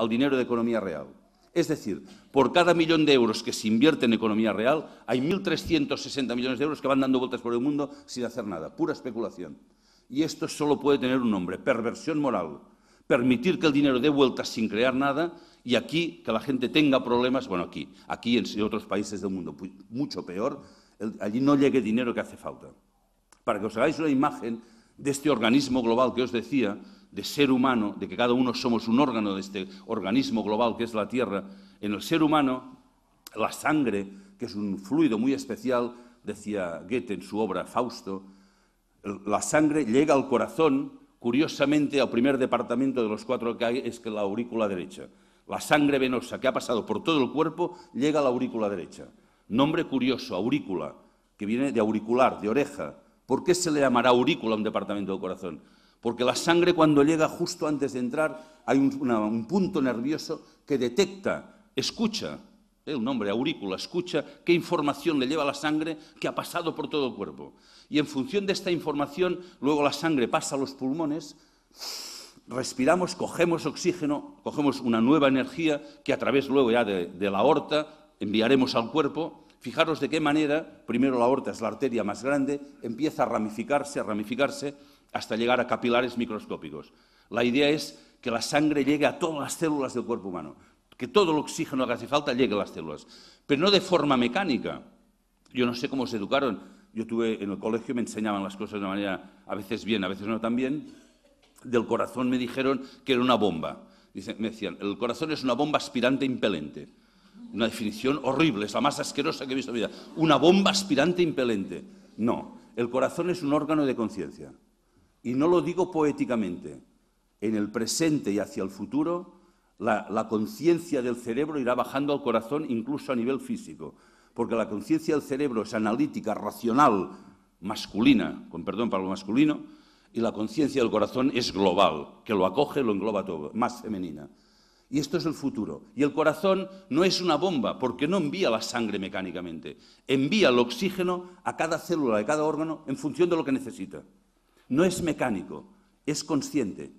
al dinero de economía real. Es decir, por cada millón de euros que se invierte en economía real, hay 1.360 millones de euros que van dando vueltas por el mundo sin hacer nada, pura especulación. Y esto solo puede tener un nombre, perversión moral. Permitir que el dinero dé vueltas sin crear nada y aquí que la gente tenga problemas, bueno, aquí, aquí en otros países del mundo, pues, mucho peor, allí no llegue dinero que hace falta. Para que os hagáis una imagen de este organismo global que os decía, de ser humano, de que cada uno somos un órgano de este organismo global que es la Tierra, en el ser humano, la sangre, que es un fluido muy especial, decía Goethe en su obra Fausto, la sangre llega al corazón, curiosamente al primer departamento de los cuatro que hay es que la aurícula derecha. La sangre venosa que ha pasado por todo el cuerpo llega a la aurícula derecha. Nombre curioso, aurícula, que viene de auricular, de oreja. ¿Por qué se le llamará aurícula a un departamento del corazón? porque la sangre cuando llega justo antes de entrar hay un, punto nervioso que detecta, escucha, el eh, un hombre aurícula, escucha qué información le lleva la sangre que ha pasado por todo el cuerpo. Y en función de esta información, luego la sangre pasa a los pulmones, respiramos, cogemos oxígeno, cogemos una nueva energía que a través luego ya de, de la aorta enviaremos al cuerpo. Fijaros de qué manera, primero la aorta es la arteria más grande, empieza a ramificarse, a ramificarse, hasta llegar a capilares microscópicos. La idea es que la sangre llegue a todas las células del cuerpo humano, que todo el oxígeno que hace falta llegue a las células, pero no de forma mecánica. Yo no sé cómo se educaron. Yo tuve en el colegio me enseñaban las cosas de manera a veces bien, a veces no tan bien. Del corazón me dijeron que era una bomba. me decían, el corazón es una bomba aspirante impelente. Una definición horrible, es la más asquerosa que he visto en mi vida. Una bomba aspirante impelente. No, el corazón es un órgano de conciencia y no lo digo poéticamente, en el presente y hacia el futuro, la, conciencia del cerebro irá bajando al corazón incluso a nivel físico, porque la conciencia del cerebro es analítica, racional, masculina, con perdón para lo masculino, y la conciencia del corazón es global, que lo acoge, lo engloba todo, más femenina. Y esto es el futuro. Y el corazón no es una bomba, porque no envía la sangre mecánicamente, envía el oxígeno a cada célula, de cada órgano, en función de lo que necesita no es mecánico, es consciente,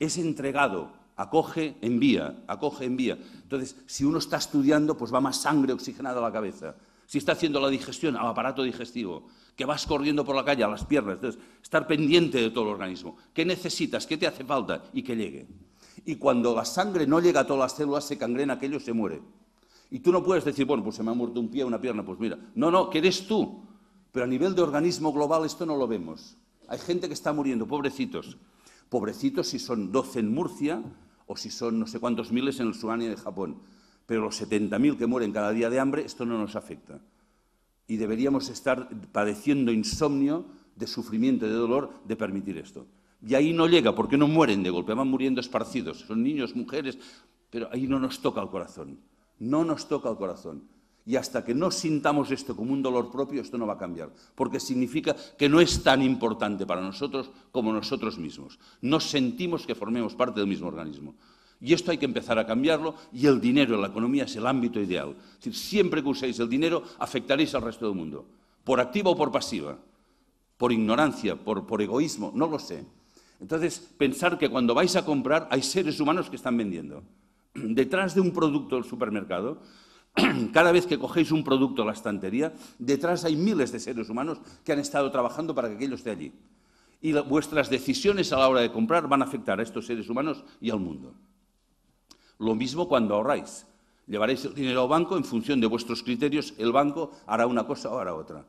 es entregado, acoge, envía, acoge, envía. Entonces, si uno está estudiando, pues va más sangre oxigenada a la cabeza. Si está haciendo la digestión, al aparato digestivo, que vas corriendo por la calle a las piernas, entonces, estar pendiente de todo el organismo. ¿Qué necesitas? ¿Qué te hace falta? Y que llegue. Y cuando la sangre no llega a todas las células, se cangrena aquello, se muere. Y tú no puedes decir, bueno, pues se me ha muerto un pie, una pierna, pues mira. No, no, que eres tú. Pero a nivel de organismo global esto no lo vemos. Hay gente que está muriendo, pobrecitos. Pobrecitos si son 12 en Murcia o si son no sé cuántos miles en el y de Japón. Pero los 70.000 que mueren cada día de hambre, esto no nos afecta. Y deberíamos estar padeciendo insomnio, de sufrimiento, de dolor, de permitir esto. Y ahí no llega, porque no mueren de golpe, van muriendo esparcidos. Son niños, mujeres, pero ahí no nos toca el corazón. No nos toca el corazón. Y hasta que no sintamos esto como un dolor propio, esto no va a cambiar, porque significa que no es tan importante para nosotros como nosotros mismos. No sentimos que formemos parte del mismo organismo. Y esto hay que empezar a cambiarlo y el dinero en la economía es el ámbito ideal. Es siempre que uséis el dinero afectaréis al resto del mundo, por activa o por pasiva, por ignorancia, por, por egoísmo, no lo sé. Entonces, pensar que cuando vais a comprar hay seres humanos que están vendiendo. Detrás de un producto del supermercado Cada vez que cogéis un producto a la estantería, detrás hay miles de seres humanos que han estado trabajando para que aquello esté allí. Y vuestras decisiones a la hora de comprar van a afectar a estos seres humanos y al mundo. Lo mismo cuando ahorráis. Llevaréis el dinero al banco en función de vuestros criterios, el banco hará una cosa o hará otra.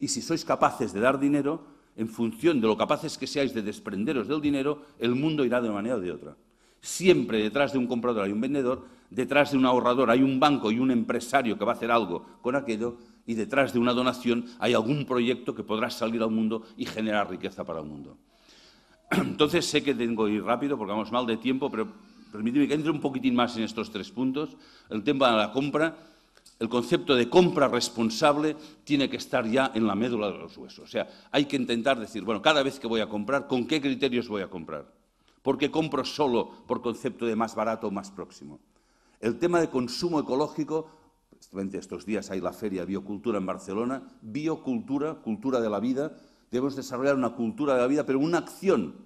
Y si sois capaces de dar dinero, en función de lo capaces que seáis de desprenderos del dinero, el mundo irá de una manera o de otra. Siempre detrás de un comprador hay un vendedor, detrás de un ahorrador hay un banco y un empresario que va a hacer algo con aquello, y detrás de una donación hay algún proyecto que podrá salir al mundo y generar riqueza para el mundo. Entonces sé que tengo que ir rápido porque vamos mal de tiempo, pero permíteme que entre un poquitín más en estos tres puntos. El tema de la compra, el concepto de compra responsable tiene que estar ya en la médula de los huesos. O sea, hay que intentar decir, bueno, cada vez que voy a comprar, ¿con qué criterios voy a comprar? porque compro solo por concepto de más barato o más próximo. El tema de consumo ecológico, estos días hay la feria Biocultura en Barcelona, biocultura, cultura de la vida, debemos desarrollar una cultura de la vida, pero una acción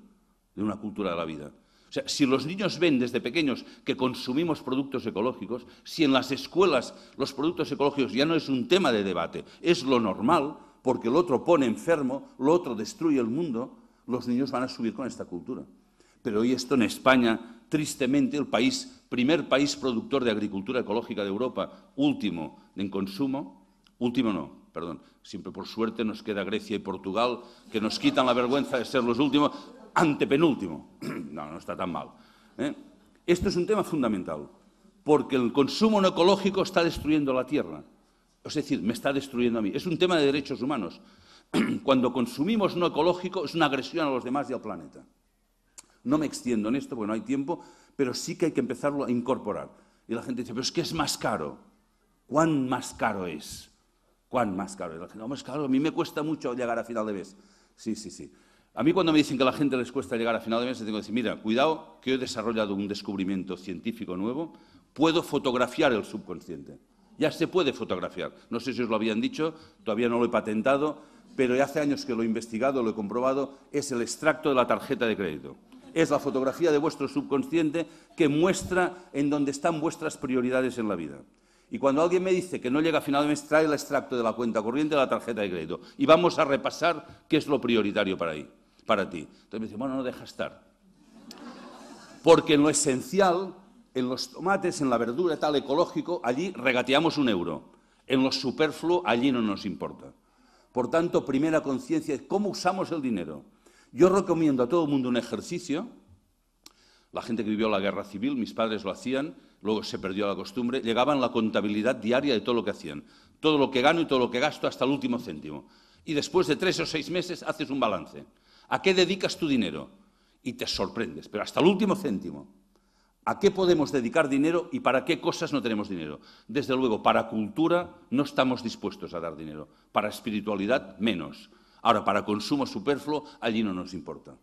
de una cultura de la vida. O sea, si los niños ven desde pequeños que consumimos productos ecológicos, si en las escuelas los productos ecológicos ya no es un tema de debate, es lo normal, porque el otro pone enfermo, lo otro destruye el mundo, los niños van a subir con esta cultura pero hoy esto en España, tristemente, el país, primer país productor de agricultura ecológica de Europa, último en consumo, último no, perdón, siempre por suerte nos queda Grecia y Portugal, que nos quitan la vergüenza de ser los últimos, antepenúltimo. No, no está tan mal. ¿eh? Esto es un tema fundamental, porque el consumo no ecológico está destruyendo la tierra. Es decir, me está destruyendo a mí. Es un tema de derechos humanos. Cuando consumimos no ecológico es una agresión a los demás y al planeta. No me extiendo en esto porque no hay tiempo, pero sí que hay que empezarlo a incorporar. Y la gente dice, pero es que es más caro. ¿Cuán más caro es? ¿Cuán más caro es? La gente, no, más caro, a mí me cuesta mucho llegar a final de mes. Sí, sí, sí. A mí cuando me dicen que a la gente les cuesta llegar a final de mes, les tengo que decir, mira, cuidado, que he desarrollado un descubrimiento científico nuevo, puedo fotografiar el subconsciente. Ya se puede fotografiar. No sé si os lo habían dicho, todavía no lo he patentado, pero hace años que lo he investigado, lo he comprobado, es el extracto de la tarjeta de crédito es la fotografía de vuestro subconsciente que muestra en dónde están vuestras prioridades en la vida. Y cuando alguien me dice que no llega a final de mes, trae el extracto de la cuenta corriente de la tarjeta de crédito y vamos a repasar qué es lo prioritario para, ahí, para ti. Entonces me dice, bueno, no deja estar. Porque en lo esencial, en los tomates, en la verdura, tal ecológico, allí regateamos un euro. En lo superfluo, allí no nos importa. Por tanto, primera conciencia es cómo usamos el dinero. Yo recomiendo a todo el mundo un ejercicio. La gente que vivió la guerra civil, mis padres lo hacían, luego se perdió la costumbre, llegaban la contabilidad diaria de todo lo que hacían, todo lo que gano y todo lo que gasto hasta el último céntimo. Y después de tres o seis meses haces un balance. ¿A qué dedicas tu dinero? Y te sorprendes, pero hasta el último céntimo. ¿A qué podemos dedicar dinero y para qué cosas no tenemos dinero? Desde luego, para cultura no estamos dispuestos a dar dinero, para espiritualidad menos, Ahora, para consumo superfluo, allí no nos importa.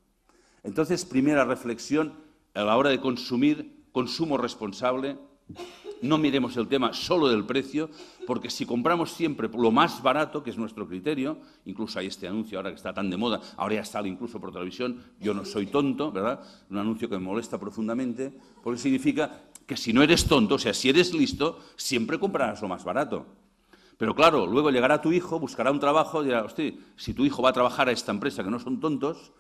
Entonces, primera reflexión, a la hora de consumir, consumo responsable, no miremos el tema solo del precio, porque si compramos siempre lo más barato, que es nuestro criterio, incluso hay este anuncio ahora que está tan de moda, ahora ya sale incluso por televisión, yo no soy tonto, ¿verdad? Un anuncio que me molesta profundamente, porque significa que si no eres tonto, o sea, si eres listo, siempre comprarás lo más barato. Pero claro, luego llegará tu hijo, buscará un trabajo y dirá, hostia, si tu hijo va a trabajar a esta empresa que no son tontos,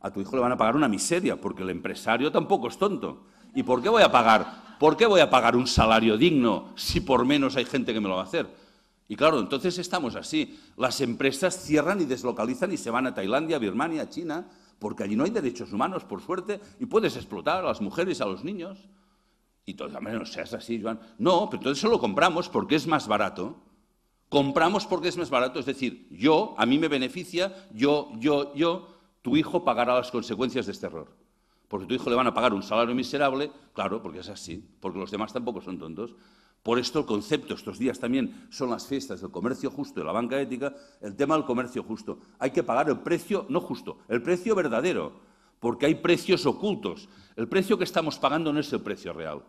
a tu hijo le van a pagar una miseria, porque el empresario tampoco es tonto. ¿Y por qué voy a pagar? ¿Por qué voy a pagar un salario digno si por menos hay gente que me lo va a hacer? Y claro, entonces estamos así. Las empresas cierran y deslocalizan y se van a Tailandia, Birmania, China, porque allí no hay derechos humanos, por suerte, y puedes explotar a las mujeres, a los niños. Y todo, hombre, no seas así, Joan. No, pero entonces eso lo compramos porque es más barato. Compramos porque es más barato, es decir, yo, a mí me beneficia, yo, yo, yo, tu hijo pagará las consecuencias de este error. Porque tu hijo le van a pagar un salario miserable, claro, porque es así, porque los demás tampoco son tontos. Por esto el concepto, estos días también son las fiestas del comercio justo, de la banca ética, el tema del comercio justo. Hay que pagar el precio, no justo, el precio verdadero, porque hay precios ocultos. El precio que estamos pagando no es el precio real.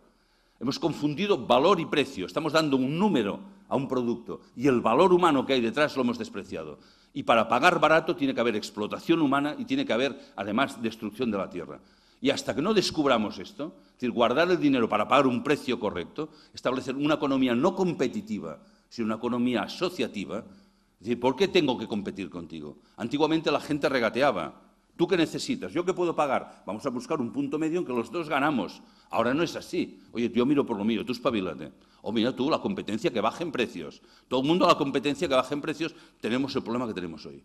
Hemos confundido valor y precio. Estamos dando un número a un producto y el valor humano que hay detrás lo hemos despreciado. Y para pagar barato tiene que haber explotación humana y tiene que haber, además, destrucción de la tierra. Y hasta que no descubramos esto, es decir, guardar el dinero para pagar un precio correcto, establecer una economía no competitiva, sino una economía asociativa, es decir, ¿por qué tengo que competir contigo? Antiguamente la gente regateaba, ¿Tú qué necesitas? ¿Yo qué puedo pagar? Vamos a buscar un punto medio en que los dos ganamos. Ahora no es así. Oye, yo miro por lo mío, tú espabilate. O mira tú, la competencia que baja en precios. Todo el mundo a la competencia que baja en precios, tenemos el problema que tenemos hoy.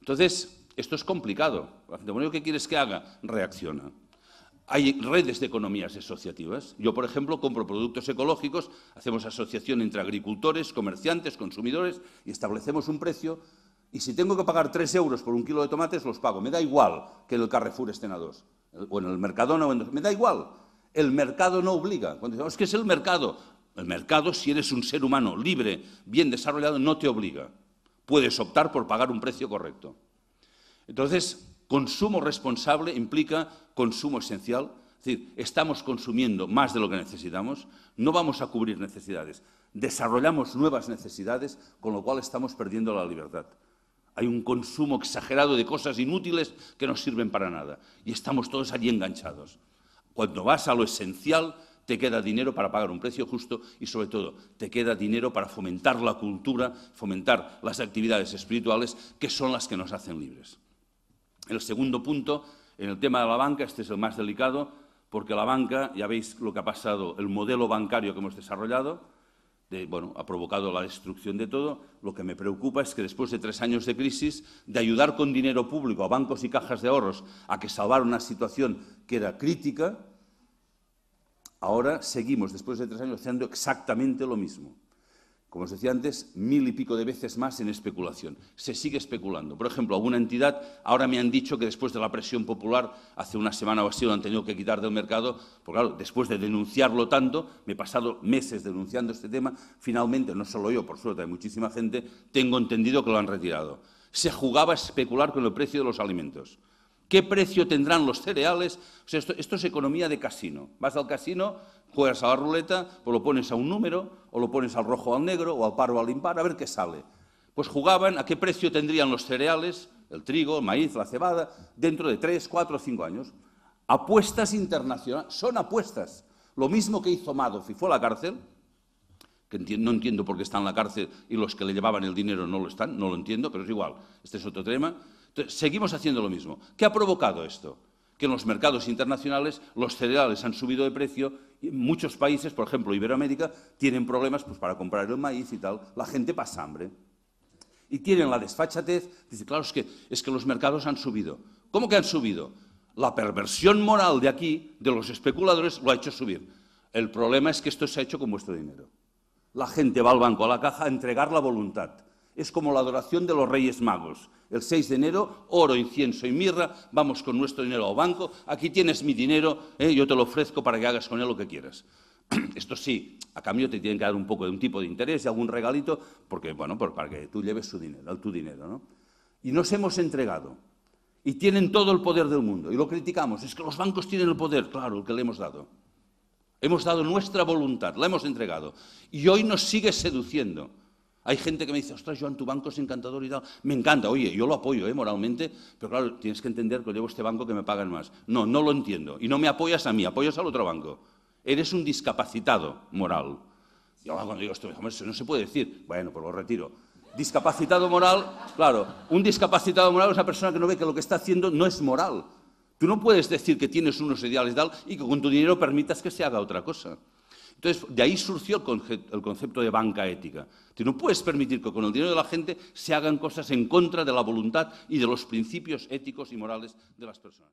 Entonces, esto es complicado. La ¿qué quieres que haga? Reacciona. Hay redes de economías asociativas. Yo, por ejemplo, compro productos ecológicos, hacemos asociación entre agricultores, comerciantes, consumidores y establecemos un precio y si tengo que pagar 3 euros por un kilo de tomates, los pago. Me da igual que en el Carrefour estén a dos, eh, O en el Mercadona o en Me da igual. El mercado no obliga. Cuando decimos, oh, es que es el mercado. El mercado, si eres un ser humano libre, bien desarrollado, no te obliga. Puedes optar por pagar un precio correcto. Entonces, consumo responsable implica consumo esencial. Es decir, estamos consumiendo más de lo que necesitamos, no vamos a cubrir necesidades, desarrollamos nuevas necesidades, con lo cual estamos perdiendo la libertad. Hay un consumo exagerado de cosas inútiles que no sirven para nada. Y estamos todos allí enganchados. Cuando vas a lo esencial, te queda dinero para pagar un precio justo y, sobre todo, te queda dinero para fomentar la cultura, fomentar las actividades espirituales, que son las que nos hacen libres. El segundo punto, en el tema de la banca, este es el más delicado, porque la banca, ya veis lo que ha pasado, el modelo bancario que hemos desarrollado, bueno, ha provocado la destrucción de todo. Lo que me preocupa es que después de tres años de crisis, de ayudar con dinero público a bancos y cajas de ahorros a que salvar una situación que era crítica, ahora seguimos, después de tres años, haciendo exactamente lo mismo como os decía antes, mil y pico de veces más en especulación. Se sigue especulando. Por ejemplo, alguna entidad, ahora me han dicho que después de la presión popular, hace una semana o así lo han tenido que quitar del mercado, porque claro, después de denunciarlo tanto, me he pasado meses denunciando este tema, finalmente, no solo yo, por suerte hay muchísima gente, tengo entendido que lo han retirado. Se jugaba a especular con el precio de los alimentos. ¿Qué precio tendrán los cereales? esto, es economía de casino. Vas al casino, juegas a la ruleta, o pues lo pones a un número, o lo pones al rojo o al negro, o al par o al impar, a ver qué sale. Pues jugaban a qué precio tendrían los cereales, el trigo, el maíz, la cebada, dentro de tres, cuatro o cinco años. Apuestas internacionales, son apuestas. Lo mismo que hizo Madoff y fue a la cárcel, que no entiendo por qué está en la cárcel y los que le llevaban el dinero no lo están, no lo entiendo, pero es igual, este es otro tema seguimos haciendo lo mismo. ¿Qué ha provocado esto? Que en los mercados internacionales los cereales han subido de precio. Y muchos países, por ejemplo Iberoamérica, tienen problemas pues, para comprar el maíz y tal. La gente pasa hambre. Y tienen la desfachatez. Dice, claro, que, es que los mercados han subido. ¿Cómo que han subido? La perversión moral de aquí, de los especuladores, lo ha hecho subir. El problema es que esto se ha hecho con vuestro dinero. La gente va al banco, a la caja, a entregar la voluntad. Es como la adoración de los reyes magos el 6 de enero, oro, incienso y mirra, vamos con nuestro dinero al banco, aquí tienes mi dinero, ¿eh? yo te lo ofrezco para que hagas con él lo que quieras. Esto sí, a cambio te tienen que dar un poco de un tipo de interés y algún regalito, porque, bueno, pues para que tú lleves su dinero, tu dinero, ¿no? Y nos hemos entregado. Y tienen todo el poder del mundo. Y lo criticamos. Es que los bancos tienen el poder, claro, el que le hemos dado. Hemos dado nuestra voluntad, la hemos entregado. Y hoy nos sigue seduciendo. Hay gente que me dice, ostras, Joan, tu banco es encantador y tal. Me encanta, oye, yo lo apoyo ¿eh? moralmente, pero claro, tienes que entender que llevo este banco que me pagan más. No, no lo entiendo. Y no me apoyas a mí, apoyas al otro banco. Eres un discapacitado moral. Y ahora cuando digo esto, hombre, eso no se puede decir. Bueno, pues lo retiro. Discapacitado moral, claro, un discapacitado moral es una persona que no ve que lo que está haciendo no es moral. Tú no puedes decir que tienes unos ideales y tal y que con tu dinero permitas que se haga otra cosa. Entonces, de ahí surgió el concepto de banca ética. Que no puedes permitir que con el dinero de la gente se hagan cosas en contra de la voluntad y de los principios éticos y morales de las personas.